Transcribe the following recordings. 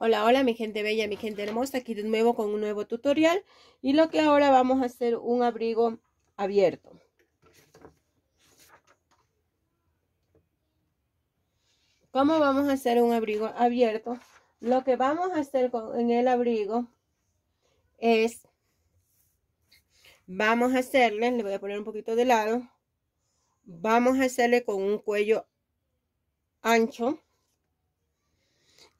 Hola, hola mi gente bella, mi gente hermosa, aquí de nuevo con un nuevo tutorial y lo que ahora vamos a hacer un abrigo abierto. ¿Cómo vamos a hacer un abrigo abierto? Lo que vamos a hacer con, en el abrigo es, vamos a hacerle, le voy a poner un poquito de lado, vamos a hacerle con un cuello ancho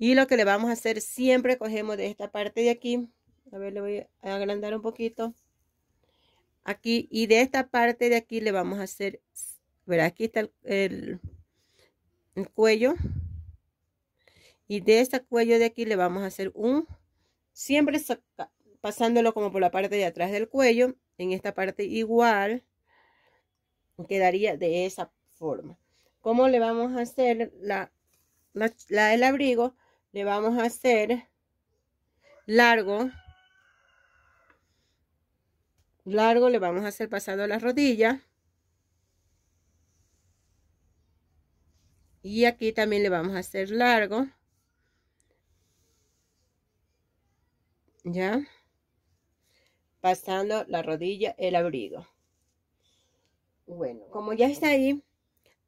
y lo que le vamos a hacer, siempre cogemos de esta parte de aquí. A ver, le voy a agrandar un poquito. Aquí, y de esta parte de aquí le vamos a hacer, ver aquí está el, cuello. Y de este cuello de aquí le vamos a hacer un, siempre pasándolo como por la parte de atrás del cuello. En esta parte igual, quedaría de esa forma. ¿Cómo le vamos a hacer la, la, el abrigo? le vamos a hacer largo largo le vamos a hacer pasando la rodilla y aquí también le vamos a hacer largo ya pasando la rodilla el abrigo bueno como ya está ahí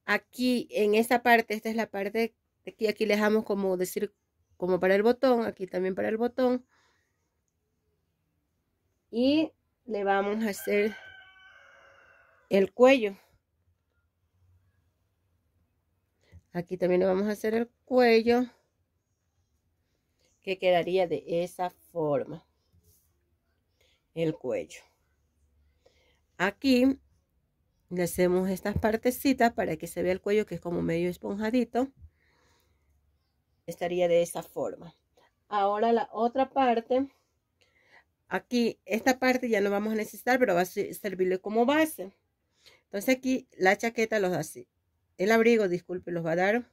aquí en esta parte esta es la parte de aquí aquí le dejamos como decir como para el botón, aquí también para el botón. Y le vamos a hacer el cuello. Aquí también le vamos a hacer el cuello. Que quedaría de esa forma. El cuello. Aquí le hacemos estas partecitas para que se vea el cuello que es como medio esponjadito estaría de esa forma. Ahora la otra parte, aquí esta parte ya no vamos a necesitar, pero va a servirle como base. Entonces aquí la chaqueta los hace El abrigo, disculpe, los va a dar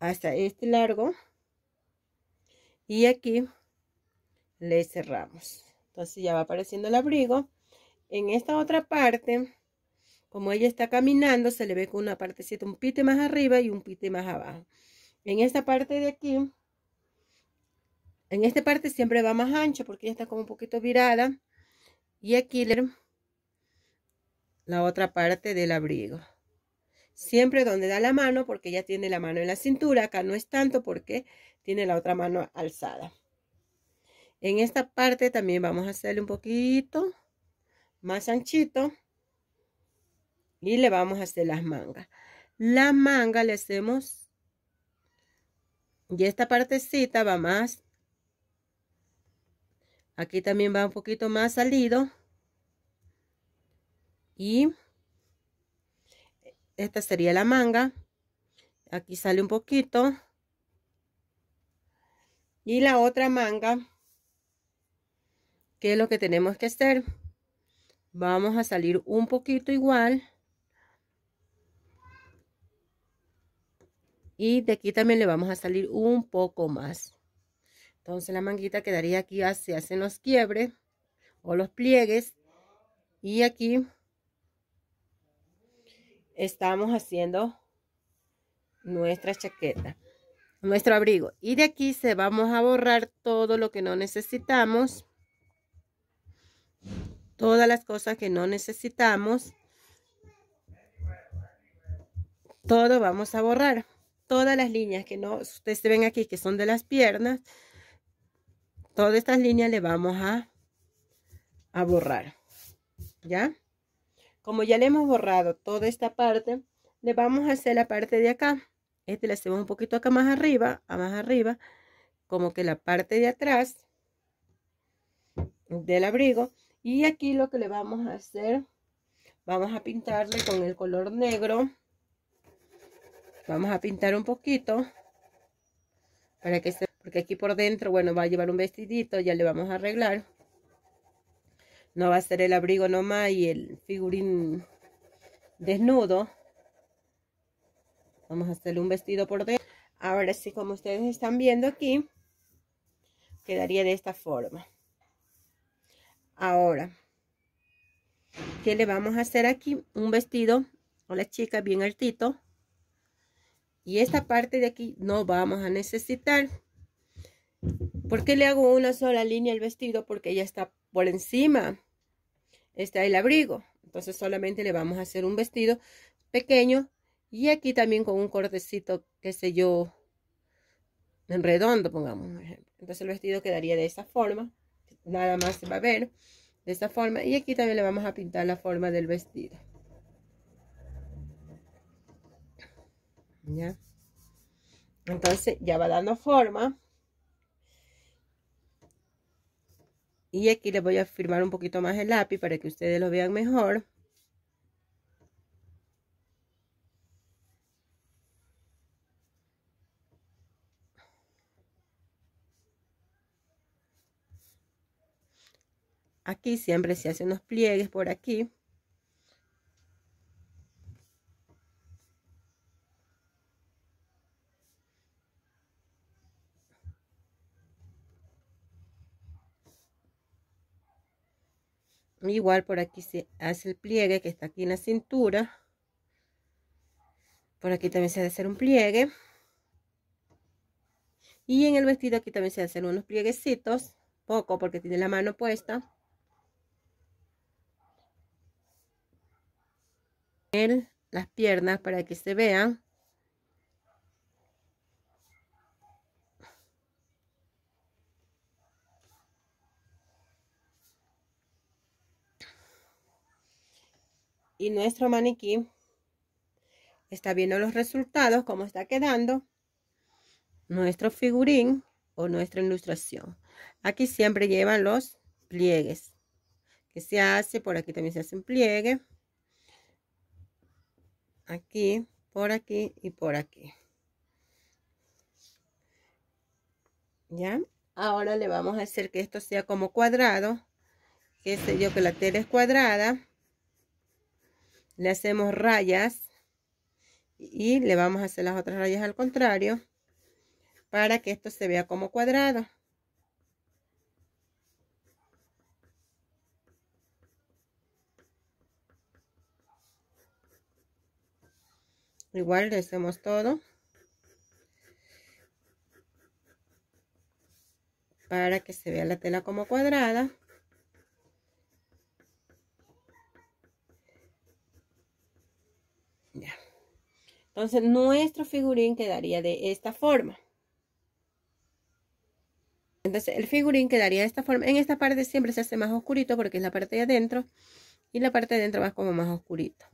hasta este largo. Y aquí le cerramos. Entonces ya va apareciendo el abrigo. En esta otra parte como ella está caminando, se le ve con una partecita un pite más arriba y un pite más abajo. En esta parte de aquí, en esta parte siempre va más ancha porque ella está como un poquito virada. Y aquí la otra parte del abrigo. Siempre donde da la mano, porque ella tiene la mano en la cintura. Acá no es tanto porque tiene la otra mano alzada. En esta parte también vamos a hacerle un poquito más anchito y le vamos a hacer las mangas. la manga le hacemos y esta partecita va más. Aquí también va un poquito más salido. Y esta sería la manga. Aquí sale un poquito. Y la otra manga, ¿qué es lo que tenemos que hacer? Vamos a salir un poquito igual. Y de aquí también le vamos a salir un poco más. Entonces la manguita quedaría aquí, ah, se hacen los quiebres o los pliegues. Y aquí estamos haciendo nuestra chaqueta, nuestro abrigo. Y de aquí se vamos a borrar todo lo que no necesitamos. Todas las cosas que no necesitamos. Todo vamos a borrar todas las líneas que no, ustedes ven aquí que son de las piernas, todas estas líneas le vamos a, a borrar, ¿ya? Como ya le hemos borrado toda esta parte, le vamos a hacer la parte de acá. Este le hacemos un poquito acá más arriba, a más arriba, como que la parte de atrás del abrigo. Y aquí lo que le vamos a hacer, vamos a pintarle con el color negro. Vamos a pintar un poquito. Para que porque aquí por dentro, bueno, va a llevar un vestidito, ya le vamos a arreglar. No va a ser el abrigo nomás y el figurín desnudo. Vamos a hacerle un vestido por dentro. Ahora sí, como ustedes están viendo aquí, quedaría de esta forma. Ahora, ¿qué le vamos a hacer aquí? Un vestido a la chica bien altito. Y esta parte de aquí no vamos a necesitar. ¿Por qué le hago una sola línea al vestido? Porque ya está por encima. Está el abrigo. Entonces solamente le vamos a hacer un vestido pequeño. Y aquí también con un cortecito, qué sé yo, en redondo, pongamos Entonces el vestido quedaría de esa forma. Nada más se va a ver de esta forma. Y aquí también le vamos a pintar la forma del vestido. Entonces ya va dando forma. Y aquí les voy a firmar un poquito más el lápiz para que ustedes lo vean mejor. Aquí siempre se hacen unos pliegues por aquí. igual por aquí se hace el pliegue que está aquí en la cintura por aquí también se hace hacer un pliegue y en el vestido aquí también se hacen unos plieguecitos poco porque tiene la mano puesta en las piernas para que se vean y nuestro maniquí está viendo los resultados, cómo está quedando nuestro figurín o nuestra ilustración. Aquí siempre llevan los pliegues que se hace, por aquí también se hace un pliegue. Aquí, por aquí y por aquí. ¿Ya? Ahora le vamos a hacer que esto sea como cuadrado. Que sé yo, que la tela es cuadrada le hacemos rayas y le vamos a hacer las otras rayas al contrario para que esto se vea como cuadrado. Igual le hacemos todo. Para que se vea la tela como cuadrada. Entonces nuestro figurín quedaría de esta forma. Entonces el figurín quedaría de esta forma. En esta parte siempre se hace más oscurito porque es la parte de adentro. Y la parte de adentro va como más oscurito.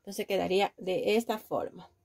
Entonces quedaría de esta forma.